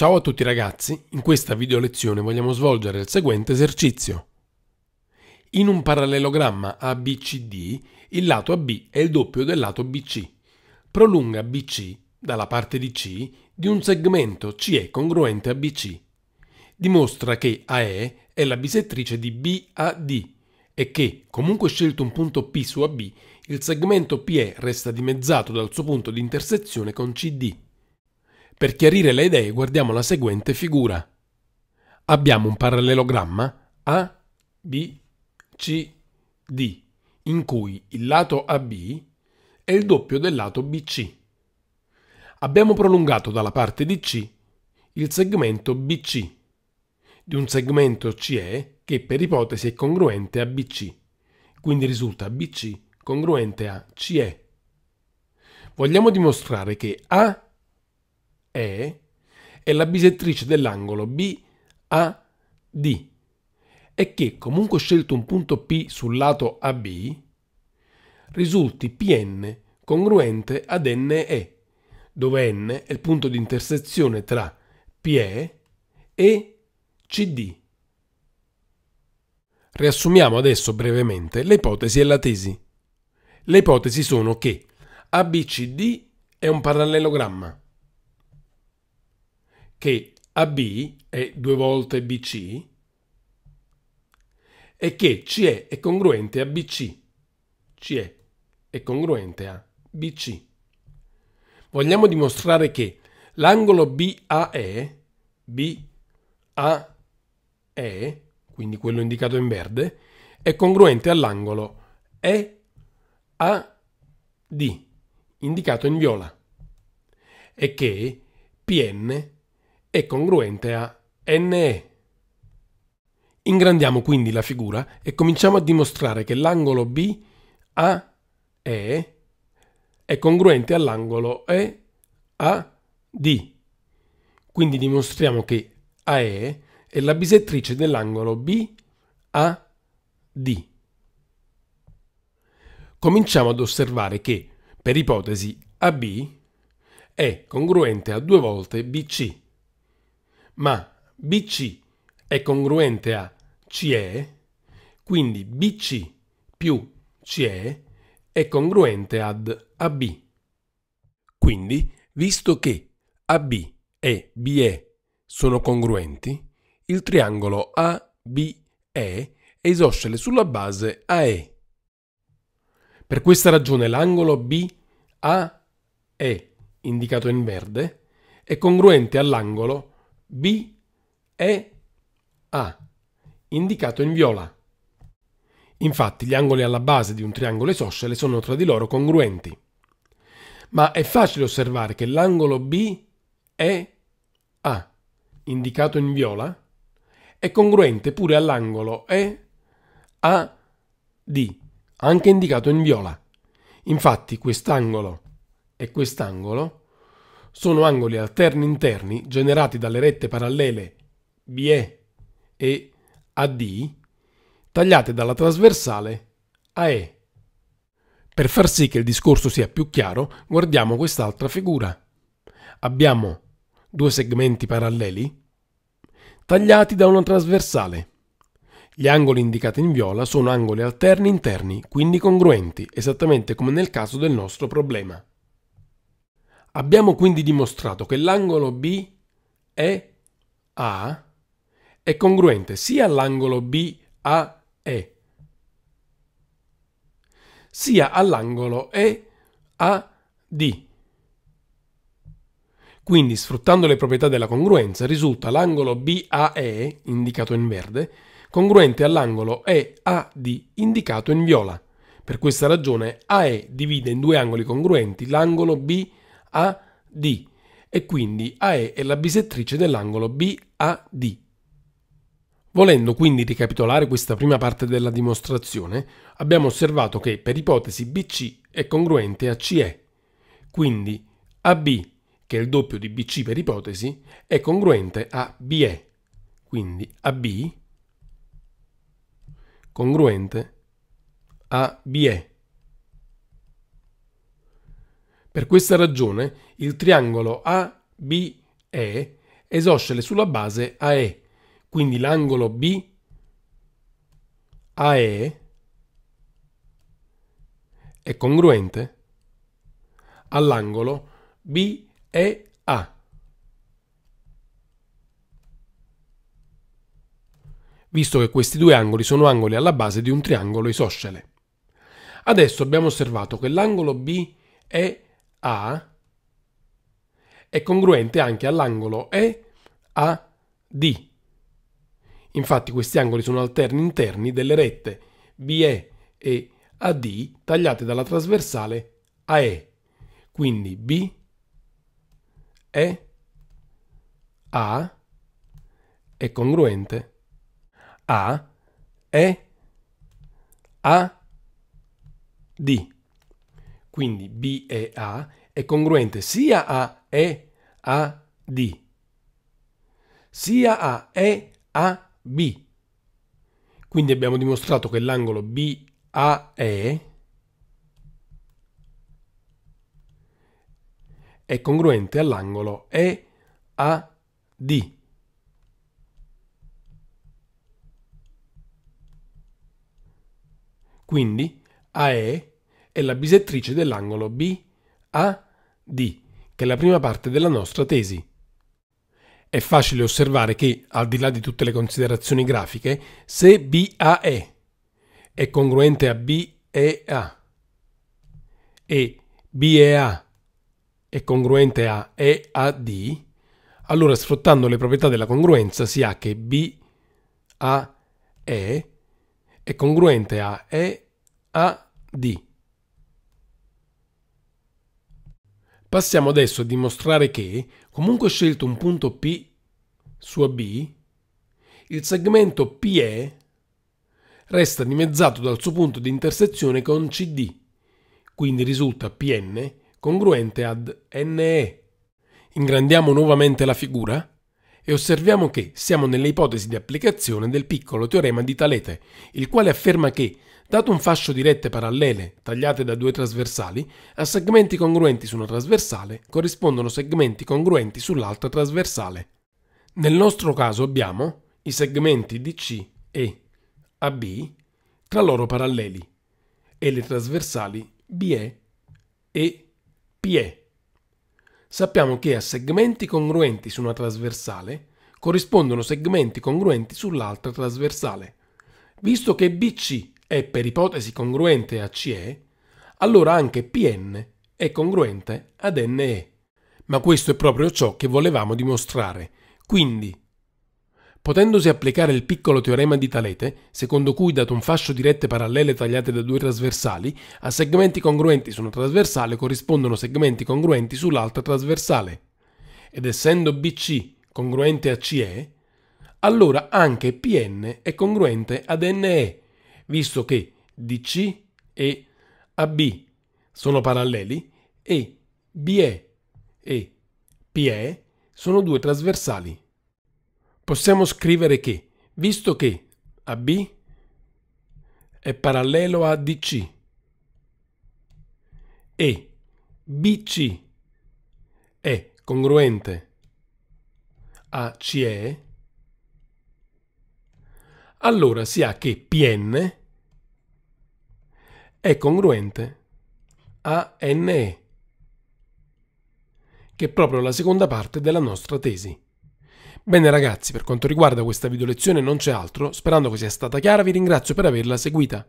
Ciao a tutti ragazzi, in questa video lezione vogliamo svolgere il seguente esercizio. In un parallelogramma ABCD il lato AB è il doppio del lato BC. Prolunga BC dalla parte di C di un segmento CE congruente a BC. Dimostra che AE è la bisettrice di BAD e che, comunque scelto un punto P su AB, il segmento PE resta dimezzato dal suo punto di intersezione con CD. Per chiarire le idee guardiamo la seguente figura. Abbiamo un parallelogramma A, B, C, D, in cui il lato AB è il doppio del lato BC. Abbiamo prolungato dalla parte di C il segmento BC di un segmento CE che per ipotesi è congruente a BC, quindi risulta BC congruente a CE. Vogliamo dimostrare che A e e la bisettrice dell'angolo BAD e che, comunque scelto un punto P sul lato AB, risulti PN congruente ad NE, dove N è il punto di intersezione tra PE e CD. Riassumiamo adesso brevemente le ipotesi e la tesi. Le ipotesi sono che ABCD è un parallelogramma, che AB è due volte BC e che CE è congruente a BC. CE è congruente a BC. Vogliamo dimostrare che l'angolo BAE, BAE, quindi quello indicato in verde, è congruente all'angolo EAD, indicato in viola, e che PN è congruente è congruente a NE. Ingrandiamo quindi la figura e cominciamo a dimostrare che l'angolo B A E è congruente all'angolo E A D. Quindi dimostriamo che AE è la bisettrice dell'angolo B A D. Cominciamo ad osservare che per ipotesi AB è congruente a due volte BC ma BC è congruente a CE, quindi BC più CE è congruente ad AB. Quindi, visto che AB e BE sono congruenti, il triangolo ABE è isoscele sulla base AE. Per questa ragione l'angolo BAE, indicato in verde, è congruente all'angolo B, E, A, indicato in viola. Infatti gli angoli alla base di un triangolo isoscele sono tra di loro congruenti. Ma è facile osservare che l'angolo B, E, A, indicato in viola, è congruente pure all'angolo E, A, D, anche indicato in viola. Infatti quest'angolo e quest'angolo sono angoli alterni interni generati dalle rette parallele BE e AD tagliate dalla trasversale AE. Per far sì che il discorso sia più chiaro, guardiamo quest'altra figura. Abbiamo due segmenti paralleli tagliati da una trasversale. Gli angoli indicati in viola sono angoli alterni interni, quindi congruenti, esattamente come nel caso del nostro problema. Abbiamo quindi dimostrato che l'angolo B e A è congruente sia all'angolo BAE sia all'angolo EAD. Quindi, sfruttando le proprietà della congruenza, risulta l'angolo BAE, indicato in verde, congruente all'angolo EAD, indicato in viola. Per questa ragione AE divide in due angoli congruenti l'angolo BAE AD e quindi AE è la bisettrice dell'angolo BAD. Volendo quindi ricapitolare questa prima parte della dimostrazione, abbiamo osservato che per ipotesi BC è congruente a CE, quindi AB, che è il doppio di BC per ipotesi, è congruente a BE, quindi AB congruente a BE. Per questa ragione il triangolo ABE esoscele sulla base AE, quindi l'angolo B AE è congruente all'angolo BEA. visto che questi due angoli sono angoli alla base di un triangolo isoscele. Adesso abbiamo osservato che l'angolo BEA a è congruente anche all'angolo E A D. Infatti questi angoli sono alterni interni delle rette BE e AD tagliate dalla trasversale AE. Quindi B E A è congruente a E A D. Quindi B e A è congruente sia a E a D, sia a E a B. Quindi abbiamo dimostrato che l'angolo BAE è congruente all'angolo EAD. Quindi AE è la bisettrice dell'angolo B, A, D, che è la prima parte della nostra tesi. È facile osservare che, al di là di tutte le considerazioni grafiche, se BAE è congruente a BEA e BEA è congruente a EAD, allora sfruttando le proprietà della congruenza si ha che BAE è congruente a EAD. Passiamo adesso a dimostrare che, comunque scelto un punto P su AB, il segmento PE resta dimezzato dal suo punto di intersezione con CD, quindi risulta PN congruente ad NE. Ingrandiamo nuovamente la figura e osserviamo che siamo nell'ipotesi di applicazione del piccolo teorema di Talete, il quale afferma che dato un fascio di rette parallele tagliate da due trasversali, a segmenti congruenti su una trasversale corrispondono segmenti congruenti sull'altra trasversale. Nel nostro caso abbiamo i segmenti DC e AB tra loro paralleli e le trasversali BE e PE. Sappiamo che a segmenti congruenti su una trasversale corrispondono segmenti congruenti sull'altra trasversale. Visto che BC è per ipotesi congruente a CE, allora anche PN è congruente ad NE. Ma questo è proprio ciò che volevamo dimostrare. Quindi, potendosi applicare il piccolo teorema di Talete, secondo cui dato un fascio di rette parallele tagliate da due trasversali, a segmenti congruenti su una trasversale corrispondono segmenti congruenti sull'altra trasversale. Ed essendo BC congruente a CE, allora anche PN è congruente ad NE visto che DC e AB sono paralleli e BE e PE sono due trasversali. Possiamo scrivere che, visto che AB è parallelo a DC e BC è congruente a CE, allora si ha che PN è congruente a NE, che è proprio la seconda parte della nostra tesi. Bene ragazzi, per quanto riguarda questa video lezione non c'è altro, sperando che sia stata chiara vi ringrazio per averla seguita.